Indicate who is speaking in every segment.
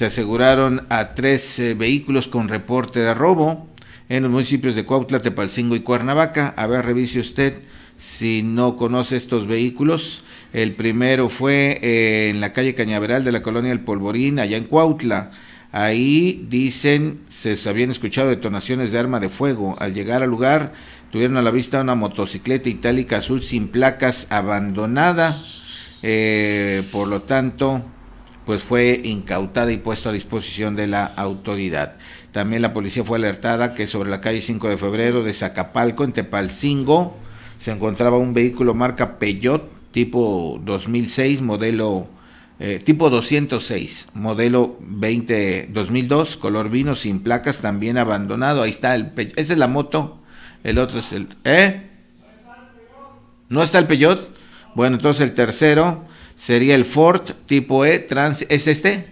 Speaker 1: se aseguraron a tres eh, vehículos con reporte de robo en los municipios de Cuautla, Tepalcingo y Cuernavaca. A ver, revise usted si no conoce estos vehículos. El primero fue eh, en la calle Cañaveral de la colonia El Polvorín, allá en Cuautla. Ahí dicen, se habían escuchado detonaciones de arma de fuego. Al llegar al lugar, tuvieron a la vista una motocicleta itálica azul sin placas abandonada. Eh, por lo tanto, pues fue incautada y puesto a disposición de la autoridad. También la policía fue alertada que sobre la calle 5 de febrero de Zacapalco, en Tepalcingo, se encontraba un vehículo marca Peugeot tipo 2006, modelo eh, tipo 206, modelo 20 2002, color vino sin placas, también abandonado. Ahí está el Peyot, Esa es la moto. El otro es el ¿Eh? ¿No está el Peugeot? Bueno, entonces el tercero sería el Ford tipo E Transit, ¿es este?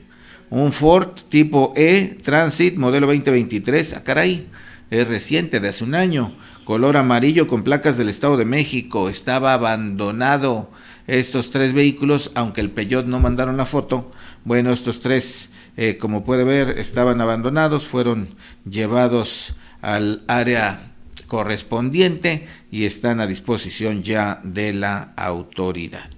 Speaker 1: Un Ford tipo E Transit modelo 2023, a ah, caray, es reciente, de hace un año, color amarillo con placas del Estado de México, estaba abandonado estos tres vehículos, aunque el Peugeot no mandaron la foto, bueno, estos tres, eh, como puede ver, estaban abandonados, fueron llevados al área correspondiente y están a disposición ya de la autoridad.